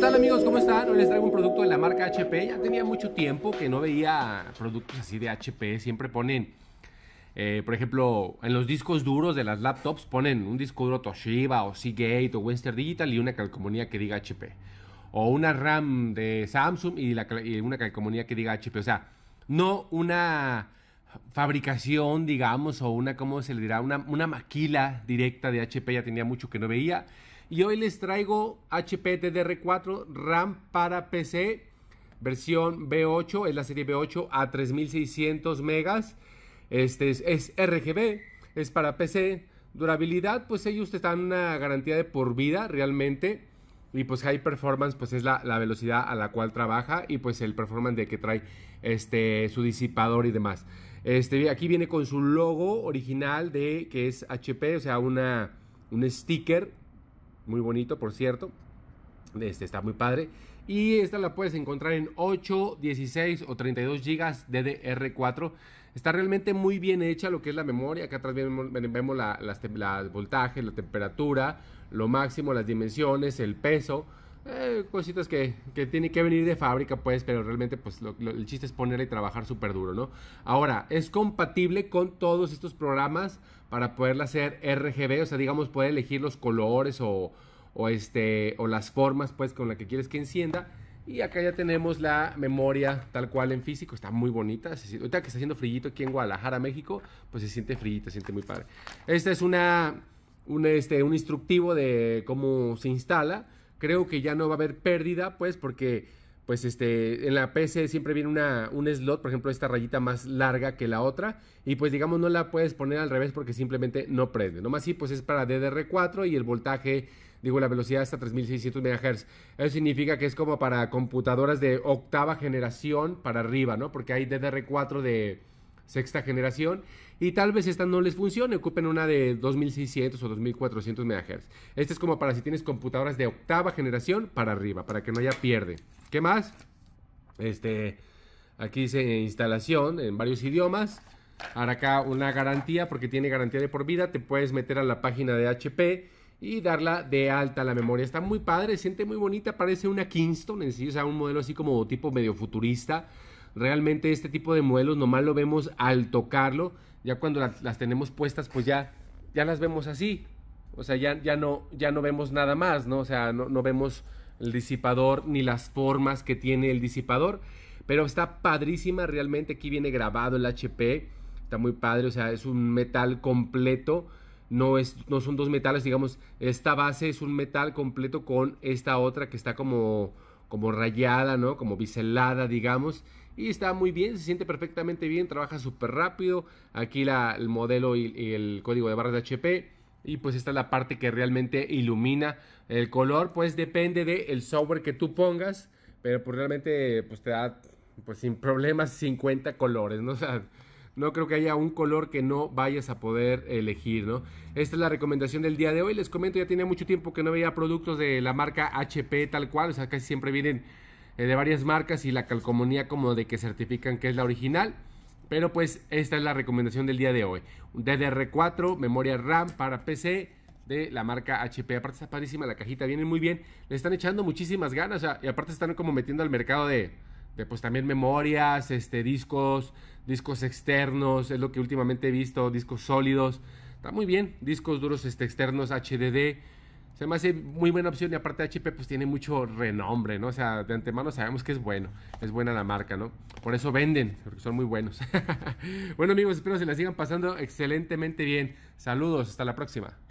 tal amigos? ¿Cómo están? Hoy les traigo un producto de la marca HP. Ya tenía mucho tiempo que no veía productos así de HP. Siempre ponen, eh, por ejemplo, en los discos duros de las laptops ponen un disco duro Toshiba o Seagate o Western Digital y una calcomanía que diga HP. O una RAM de Samsung y, una calcomanía que diga HP. O sea, no una fabricación, digamos, o una, ¿cómo se le dirá? Una, una maquila directa de HP. Ya tenía mucho que no veía. Y hoy les traigo HP DDR4 RAM para PC, versión B8, es la serie B8 a 3600 megas. Este es, RGB, es para PC. Durabilidad, pues ellos te dan una garantía de por vida realmente. Y pues high performance, pues es la, velocidad a la cual trabaja y pues el performance de que trae este, su disipador y demás. Este, aquí viene con su logo original de que es HP, o sea, una, un sticker muy bonito, por cierto. Este está muy padre. Y esta la puedes encontrar en 8, 16 o 32 GB DDR4. Está realmente muy bien hecha lo que es la memoria. Acá atrás vemos, vemos la, voltajes, la temperatura, lo máximo, las dimensiones, el peso. Eh, cositas que, que tiene que venir de fábrica, pues, pero realmente, pues, el chiste es ponerle y trabajar súper duro, ¿no? Ahora, es compatible con todos estos programas para poderla hacer RGB, o sea, digamos, poder elegir los colores o, o, este, o las formas, pues, con la que quieres que encienda. Y acá ya tenemos la memoria tal cual en físico, está muy bonita. Ahorita que está haciendo frillito aquí en Guadalajara, México, pues se siente frillito, se siente muy padre. Este es una, un, este, un instructivo de cómo se instala creo que ya no va a haber pérdida, pues, porque pues este, en la PC siempre viene una, un slot, por ejemplo, esta rayita más larga que la otra, y pues digamos no la puedes poner al revés porque simplemente no prende. Nomás sí, pues es para DDR4 y el voltaje, digo, la velocidad hasta 3600 MHz. Eso significa que es como para computadoras de octava generación para arriba, ¿no? Porque hay DDR4 de sexta generación y tal vez esta no les funcione, ocupen una de 2600 o 2400 MHz. Este es como para si tienes computadoras de octava generación para arriba, para que no haya pierde. ¿Qué más? Este, aquí dice instalación en varios idiomas. Ahora acá una garantía porque tiene garantía de por vida, te puedes meter a la página de HP y darla de alta a la memoria. Está muy padre, siente muy bonita, parece una Kingston en o sea, un modelo así como tipo medio futurista Realmente este tipo de modelos nomás lo vemos al tocarlo, ya cuando las, tenemos puestas pues ya, ya las vemos así, o sea, ya, ya, no, ya no vemos nada más, ¿no? O sea, no, no vemos el disipador ni las formas que tiene el disipador, pero está padrísima realmente, aquí viene grabado el HP, está muy padre, o sea, es un metal completo. No, es, no, son dos metales, digamos, esta base es un metal completo con esta otra que está como como rayada, ¿no? Como biselada, digamos. Y está muy bien, se siente perfectamente bien, trabaja súper rápido. Aquí el modelo y, el código de barras de HP. Y pues esta es la parte que realmente ilumina el color. Pues depende del el software que tú pongas. Pero pues realmente pues te da pues sin problemas 50 colores, ¿no? No creo que haya un color que no vayas a poder elegir, ¿no? Esta es la recomendación del día de hoy. Les comento, ya tenía mucho tiempo que no veía productos de la marca HP tal cual. O sea, casi siempre vienen eh, de varias marcas y la calcomanía como de que certifican que es la original. Pero pues esta es la recomendación del día de hoy. DDR4, memoria RAM para PC de la marca HP. Aparte está padrísima la cajita, viene muy bien. Le están echando muchísimas ganas o sea, y aparte están como metiendo al mercado de este, pues también memorias, este, discos, discos externos, es lo que últimamente he visto, discos sólidos, está muy bien, discos duros este, externos, HDD, se me hace muy buena opción y aparte HP pues tiene mucho renombre, ¿no? O sea, de antemano sabemos que es bueno, es buena la marca, ¿no? Por eso venden, porque son muy buenos. bueno amigos, espero se la sigan pasando excelentemente bien. Saludos, hasta la próxima.